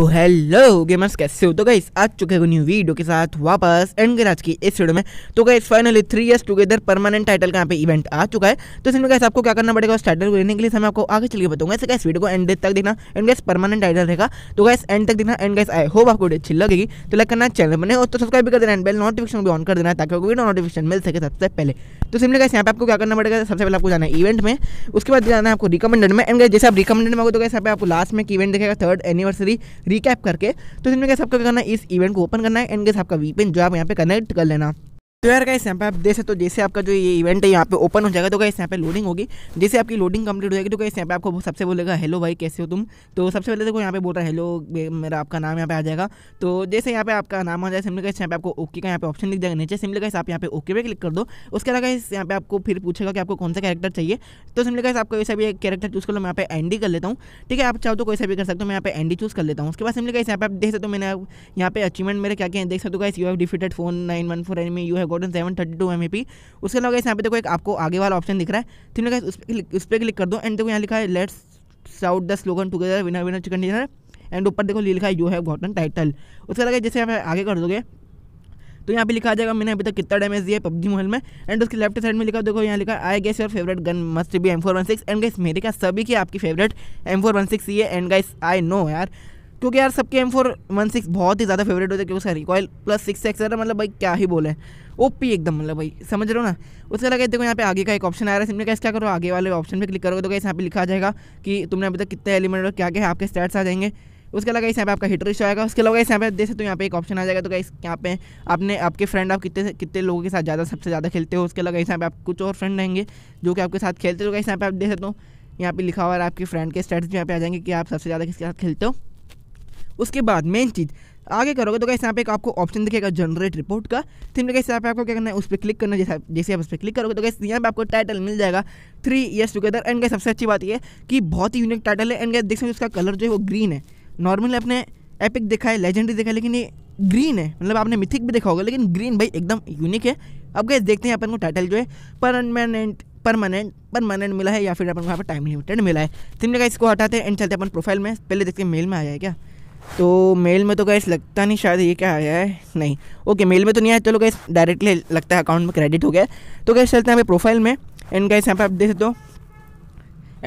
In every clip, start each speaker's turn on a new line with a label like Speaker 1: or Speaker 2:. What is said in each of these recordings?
Speaker 1: तो hello gamers कैसे हो तो गाइस आज चुके हो न्यू वीडियो के साथ वापस एंड आज की इस वीडियो में तो guys finally three years together permanent title का यहाँ पे इवेंट आ चुका है तो इसमें गाइस आपको क्या करना पड़ेगा उस टाइटल को लेने के लिए मैं आपको आगे चलिए बताऊंगा ऐसे गाइस वीडियो को एंड तक देखना एंड गैस परमानेंट टाइटल रहेगा तो गाइस एंड तक देखना एंड गैस आई होप आपको अच्छी लगेगी तो लाइक करना चैनल बने और तो सब्सक्राइब भी कर देना एंड बेल नोटिफिकेशन भी ऑन कर देना ताकि आपको वीडियो नोटिफिकेशन मिल सके सबसे पहले तो सिंपली गाइस यहाँ पे आपको क्या करना पड़ेगा सबसे पहले आपको जाना है इवेंट में उसके बाद जाना है आपको रिकमेंडेड में एंड जैसे आप रिकमेंडेड में हो तो गाइस यहाँ पे आपको लास्ट में इवेंट देखेगा थर्ड एनिवर्सरी रिकैप करके तो इसमें कैसे आपको करना है इस इवेंट को ओपन करना है एंड कैसे आपका वीपेन जो आप यहाँ पे कनेक्ट कर लेना तो यार गाइस यहाँ पे आप देख सकते हो जैसे आपका जो ये इवेंट है यहाँ पे ओपन हो जाएगा तो गाइस यहाँ पे लोडिंग होगी जैसे आपकी लोडिंग कंप्लीट हो जाएगी तो गाइस यहाँ पे आपको सबसे बोलेगा हेलो भाई कैसे हो तुम तो सबसे पहले देखो यहाँ पे बोल रहा है हेलो मेरा आपका नाम यहाँ पे आ जाएगा तो जैसे यहाँ पे आपका नाम आ जाए सिमले गाइस यहाँ पे आपको ओके का यहाँ पे ऑप्शन दिख जाएगा नीचे सिमले गाइस आप यहाँ पे ओके पे क्लिक कर दो उसके अलावा इस यहाँ पे आपको फिर पूछेगा कि आपको कौन सा कैरेक्टर चाहिए तो सिमले गाइस आपको ऐसा भी कैरेक्टर चूज कर लो मैं यहाँ पे एंडी कर लेता हूँ ठीक है आप चाहो तो कोई सा भी कर सकते हो मैं यहाँ पे एंडी चूज कर लेता हूँ उसके बाद सिमले गाइस यहाँ पे आप देख सकते हो मैंने यहाँ पे अचीवमेंट मेरे क्या क्या देख सकते हो guys you have defeated phone nine one four N में you have according seven thirty two M A P उसके अलावा यहाँ पे देखो एक आपको आगे वाला ऑप्शन दिख रहा है तो मैंने उस पर उस पर क्लिक कर दो एंड देखो यहाँ लिखा है let's shout the slogan together winner winner chicken dinner and ऊपर देखो लिखा है यू हैव गॉटन टाइटल उसके अलावा जैसे आप आगे कर दोगे तो यहाँ पे लिखा आ जाएगा मैंने अभी तक कितना डैमेज दिया है पब्जी मोहल में एंड उसके लेफ्ट साइड में लिखा देखो यहाँ लिखा I guess your favourite gun must be M four one six and guys मेरे का सभी की आपकी favourite M four one six ये एंड गाइस आई नो यार क्योंकि यार सबके एम फोर वन सिक्स बहुत ही ज़्यादा फेवरेट होते हैं क्योंकि उसका रिकॉयल प्लस सिक्स एक्सेट्रा मतलब भाई क्या ही बोले ओ पी एकदम मतलब भाई समझ रहे हो ना उसके लगा देखो यहाँ पे आगे का एक ऑप्शन आ रहा है सिंपली कैसे क्या करो आगे वाले ऑप्शन पे क्लिक करोगे तो कैसे यहाँ पे लिखा जाएगा कि तुमने अभी तक कितने एलिमेंट और क्या क्या है आपके स्टेट्स आ जाएंगे उसके अलावा इस यहाँ पे आपका हिटर इशू आएगा उसके अलावा इस यहाँ पे देख सकते हो यहाँ पे एक ऑप्शन आ जाएगा तो कैसे यहाँ पे आपने आपके फ्रेंड आप कितने कितने लोगों के साथ ज़्यादा सबसे ज़्यादा खेलते हो उसके अलावा इस यहाँ पे आप कुछ और फ्रेंड रहेंगे जो कि आपके साथ खेलते हो तो यहाँ पे आप देख सकते हो यहाँ पे लिखा हुआ है आपके फ्रेंड के स्टेट्स भी यहाँ पे आ जाएंगे कि आप सबसे ज़्यादा किसके साथ खेलते हो उसके बाद मेन चीज़ आगे करोगे तो कैसे यहाँ पे एक आपको ऑप्शन दिखेगा जनरेट रिपोर्ट का तो कैसे यहाँ पे आपको क्या करना है उस पर क्लिक करना जैसे जैसे आप उस पर क्लिक करोगे तो कैसे यहाँ पे आपको टाइटल मिल जाएगा थ्री ईयर्स टुगेदर एंड का सबसे अच्छी बात यह कि बहुत ही यूनिक टाइटल है एंड गए देख सकते उसका कलर जो है वो ग्रीन है नॉर्मल अपने एपिक देखा है लेजेंडरी देखा है लेकिन ये ग्रीन है मतलब आपने मिथिक भी देखा होगा लेकिन ग्रीन भाई एकदम यूनिक है अब गए देखते हैं अपन को टाइटल जो है परमानेंट परमानेंट परमानेंट मिला है या फिर अपन को यहाँ पर टाइम लिमिटेड मिला है तो हमने इसको हटाते हैं एंड चलते अपन प्रोफाइल में पहले देखते हैं मेल में आ जाए क्या तो मेल में तो गैस लगता नहीं शायद ये क्या आया है नहीं ओके मेल में तो नहीं आया चलो गैस डायरेक्टली लगता है अकाउंट में क्रेडिट हो गया तो गैस चलते हैं प्रोफाइल में एंड गैस यहाँ पे आप देख सकते हो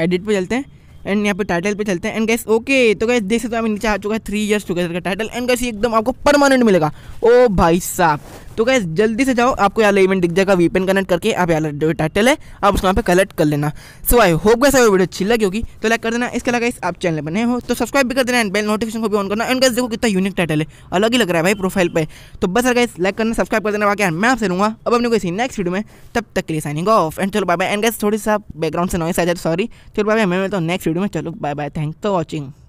Speaker 1: एडिट पर चलते हैं एंड यहाँ पे टाइटल पे चलते हैं एंड गैस ओके तो गैस देख सकते हो आप नीचे आ चुका है थ्री इयर्स टुगेदर का टाइटल एंड गैस एकदम आपको परमानेंट मिलेगा ओ भाई साहब तो गैस जल्दी से जाओ आपको यहाँ इवेंट दिख जाएगा वीपेन कनेक्ट करके आप यहाँ जो टाइटल है आप उसको यहाँ पर कलेक्ट कर लेना so I hope guys video अच्छी लगी होगी तो लाइक कर देना इसके अलावा आप चैनल बने हो तो सब्सक्राइब भी कर देना एंड बेल नोटिफिकेशन को भी ऑन करना एंड गैस देखो कितना यूनिक टाइटल है अलग ही लग रहा है भाई प्रोफाइल पर तो बस अगर इस लाइक करना सब्सक्राइब कर देना बाकी मैं आपसे लूँगा अब अपने को इसी नेक्स्ट वीडियो में तब तक के लिए साइनिंग ऑफ एंड चलो बाय बाय एंड गैस थोड़ी सा बैकग्राउंड से नॉइस आ जाए सॉरी चलो बाय बाय मैं तो नेक्स्ट वीडियो में चलो bye bye thank for watching